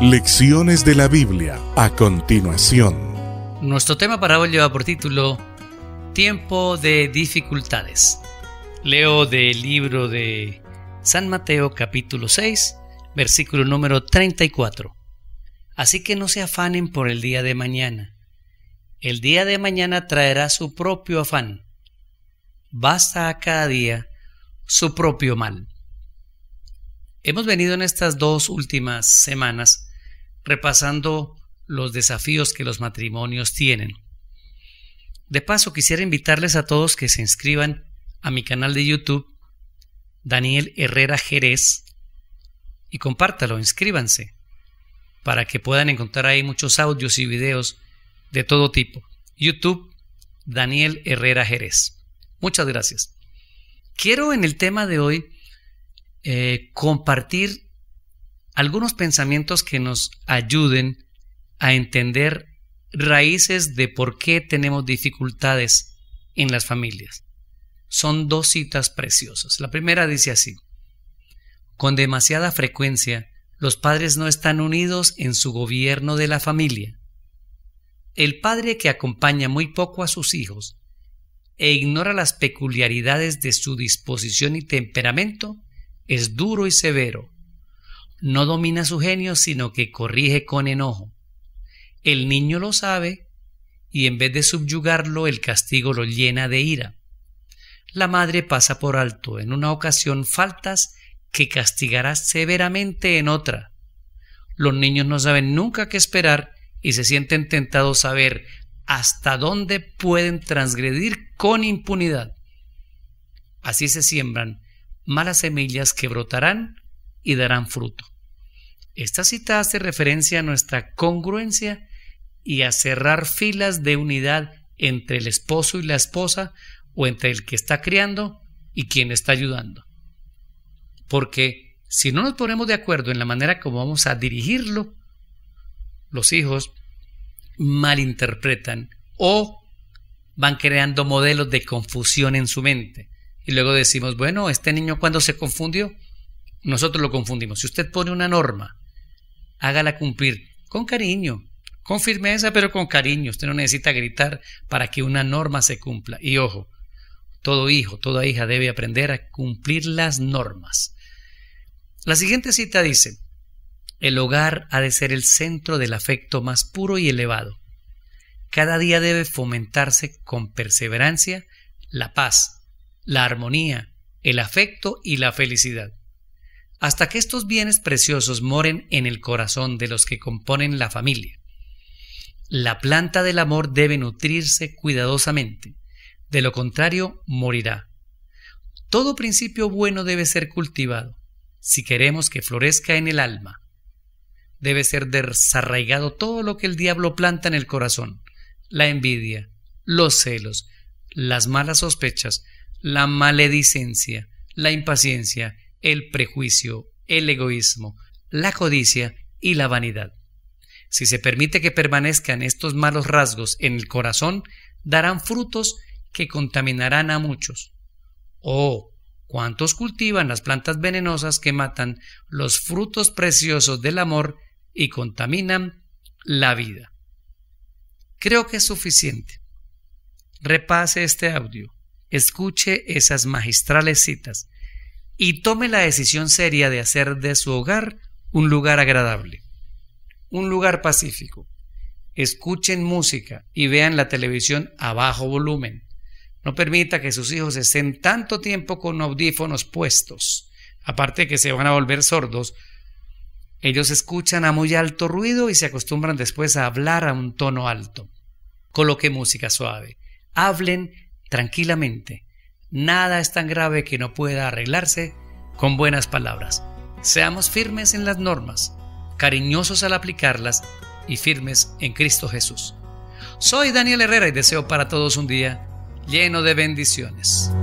Lecciones de la Biblia a continuación. Nuestro tema para hoy lleva por título Tiempo de dificultades. Leo del libro de San Mateo capítulo 6, versículo número 34. Así que no se afanen por el día de mañana. El día de mañana traerá su propio afán. Basta a cada día su propio mal. Hemos venido en estas dos últimas semanas repasando los desafíos que los matrimonios tienen. De paso, quisiera invitarles a todos que se inscriban a mi canal de YouTube, Daniel Herrera Jerez, y compártalo, inscríbanse, para que puedan encontrar ahí muchos audios y videos de todo tipo. YouTube, Daniel Herrera Jerez. Muchas gracias. Quiero en el tema de hoy eh, compartir algunos pensamientos que nos ayuden a entender raíces de por qué tenemos dificultades en las familias. Son dos citas preciosas. La primera dice así, con demasiada frecuencia los padres no están unidos en su gobierno de la familia. El padre que acompaña muy poco a sus hijos e ignora las peculiaridades de su disposición y temperamento es duro y severo no domina su genio, sino que corrige con enojo. El niño lo sabe y en vez de subyugarlo, el castigo lo llena de ira. La madre pasa por alto en una ocasión faltas que castigará severamente en otra. Los niños no saben nunca qué esperar y se sienten tentados a ver hasta dónde pueden transgredir con impunidad. Así se siembran malas semillas que brotarán y darán fruto. Esta cita hace referencia a nuestra congruencia y a cerrar filas de unidad entre el esposo y la esposa o entre el que está criando y quien está ayudando. Porque si no nos ponemos de acuerdo en la manera como vamos a dirigirlo, los hijos malinterpretan o van creando modelos de confusión en su mente. Y luego decimos, bueno, este niño cuando se confundió, nosotros lo confundimos. Si usted pone una norma hágala cumplir con cariño, con firmeza, pero con cariño. Usted no necesita gritar para que una norma se cumpla. Y ojo, todo hijo, toda hija debe aprender a cumplir las normas. La siguiente cita dice, el hogar ha de ser el centro del afecto más puro y elevado. Cada día debe fomentarse con perseverancia la paz, la armonía, el afecto y la felicidad hasta que estos bienes preciosos moren en el corazón de los que componen la familia. La planta del amor debe nutrirse cuidadosamente, de lo contrario morirá. Todo principio bueno debe ser cultivado, si queremos que florezca en el alma. Debe ser desarraigado todo lo que el diablo planta en el corazón, la envidia, los celos, las malas sospechas, la maledicencia, la impaciencia, el prejuicio, el egoísmo, la codicia y la vanidad. Si se permite que permanezcan estos malos rasgos en el corazón, darán frutos que contaminarán a muchos. Oh, cuántos cultivan las plantas venenosas que matan los frutos preciosos del amor y contaminan la vida. Creo que es suficiente. Repase este audio, escuche esas magistrales citas y tome la decisión seria de hacer de su hogar un lugar agradable, un lugar pacífico. Escuchen música y vean la televisión a bajo volumen. No permita que sus hijos estén tanto tiempo con audífonos puestos. Aparte de que se van a volver sordos, ellos escuchan a muy alto ruido y se acostumbran después a hablar a un tono alto. Coloque música suave. Hablen tranquilamente. Nada es tan grave que no pueda arreglarse con buenas palabras. Seamos firmes en las normas, cariñosos al aplicarlas y firmes en Cristo Jesús. Soy Daniel Herrera y deseo para todos un día lleno de bendiciones.